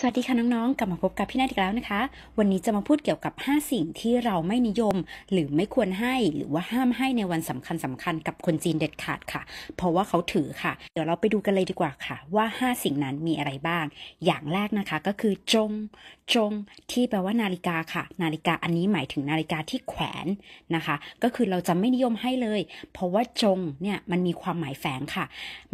สวัสดีค่ะน้องๆ กลับมาพบกับพี่นาอีกแล้วนะคะ วันนี้จะมาพูดเกี่ยวกับ 5 สิ่งที่เราไม่นิยม หรือไม่ควรให้ หรือว่าห้ามให้ในวันสำคัญสำคัญกับคนจีนเด็ดขาดค่ะ เพราะว่าเขาถือค่ะ เดี๋ยวเราไปดูกันเลยดีกว่าค่ะว่า 5 สิ่งนั้นมีอะไรบ้าง อย่างแรกนะคะก็คือจง จง ที่แปลว่านาฬิกาค่ะ นาฬิกาอันนี้หมายถึงนาฬิกาที่แขวนนะคะ ก็คือเราจะไม่นิยมให้เลย เพราะว่าจงเนี่ยมันมีความหมายแฝงค่ะ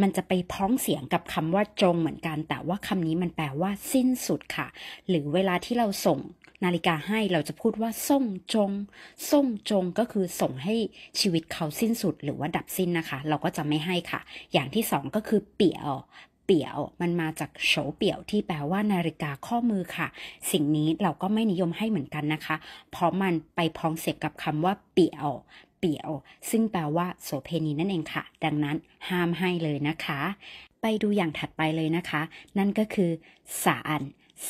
มันจะไปพ้องเสียงกับคำว่าจง เหมือนกัน แต่ว่า คำนี้มันแปลว่าสิ้นสุดค่ะหรือเวลาที่เราส่งนาฬิกาให้เราจะพูดว่าส่งจงส่งจงก็คือส่งให้ชีวิตเขาสิ้นสุด หรือว่าดับสิ้นนะคะ เราก็จะไม่ให้ค่ะ อย่างที่สองก็คือ เปี่ยว เปี่ยว มันมาจากโฉเปี่ยวที่แปลว่านาฬิกาข้อมือค่ะ สิ่งนี้เราก็ไม่นิยมให้เหมือนกันนะคะ เพราะมันไปพ้องเสียกับคำว่า เปี่ยวเปี่ยว ซึ่งแปลว่าโสเพณีนั่นเองค่ะ ดังนั้นห้ามให้เลยนะคะไปดูอย่างถัดไปเลยนะคะ นั่นก็คือ สาอัน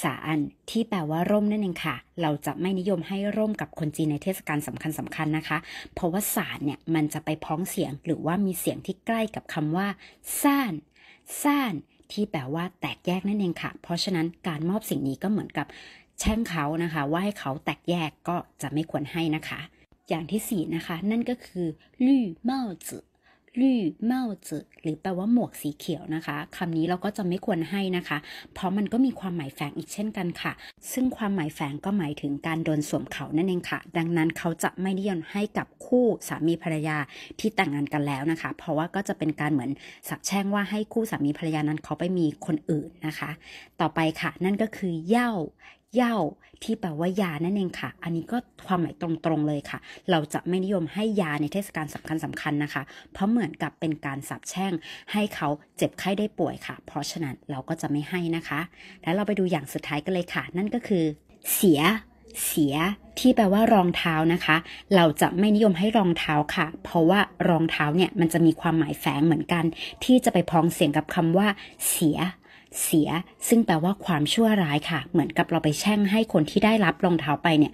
สาอัน ที่แปลว่าร่มนั่นเองค่ะ เราจะไม่นิยมให้ร่มกับคนจีนในเทศกาลสำคัญสำคัญนะคะ เพราะว่าสาเนี่ยมันจะไปพ้องเสียง หรือว่ามีเสียงที่ใกล้กับคำว่า ซ่าน ซ่าน ที่แปลว่าแตกแยกนั่นเองค่ะเพราะฉะนั้นการมอบสิ่งนี้ก็เหมือนกับ แช่งเขานะคะ ว่าให้เขาแตกแยกก็จะไม่ควรให้นะคะ อย่างที่4นะคะนั่นก็คือ ลู่เมาจื่อลี่เมาจือหรือแปลว่าหมวกสีเขียวนะคะคำนี้เราก็จะไม่ควรให้นะคะ เพราะมันก็มีความหมายแฝงอีกเช่นกันค่ะ ซึ่งความหมายแฝงก็หมายถึงการโดนสวมเขานั่นเองค่ะ ดังนั้นเขาจะไม่นิยมให้กับคู่สามีภรรยาที่แต่งงานกันแล้วนะคะ เพราะว่าก็จะเป็นการเหมือนสับแช่งว่าให้คู่สามีภรรยานั้นเขาไปมีคนอื่นนะคะ ต่อไปค่ะ นั่นก็คือเย่าเย่าที่แปลว่ายานั่นเองค่ะ อันนี้ก็ความหมายตรงๆเลยค่ะ เราจะไม่นิยมให้ยาในเทศกาลสำคัญสำคัญนะคะ เพราะเหมือนกับเป็นการสับแช่งให้เขาเจ็บไข้ได้ป่วยค่ะ เพราะฉะนั้นเราก็จะไม่ให้นะคะ แล้วเราไปดูอย่างสุดท้ายกันเลยค่ะ นั่นก็คือ เสีย เสีย ที่แปลว่ารองเท้านะคะ เราจะไม่นิยมให้รองเท้าค่ะ เพราะว่ารองเท้าเนี่ยมันจะมีความหมายแฝงเหมือนกัน ที่จะไปพ้องเสียงกับคำว่า เสียเสีย ซึ่งแปลว่าความชั่วร้ายค่ะ เหมือนกับเราไปแช่งให้คนที่ได้รับรองเท้าไปเนี่ย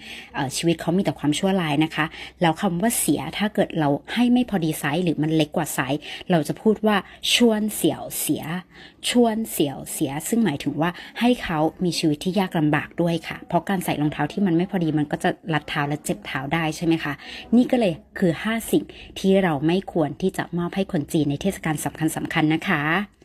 ชีวิตเขามีแต่ความชั่วร้ายนะคะ แล้วคำว่าเสียถ้าเกิดเราให้ไม่พอดีไซส์หรือมันเล็กกว่าไซส์เราจะพูดว่าชวนเสี่ยวเสียชวนเสี่ยวเสีย ซึ่งหมายถึงว่าให้เขามีชีวิตที่ยากลำบากด้วยค่ะ เพราะการใส่รองเท้าที่มันไม่พอดีมันก็จะรัดเท้าและเจ็บเท้าได้ใช่ไหมคะนี่ก็เลยคือ5สิ่งที่เราไม่ควรที่จะมอบให้คนจีนในเทศกาลสำคัญสำคัญนะคะ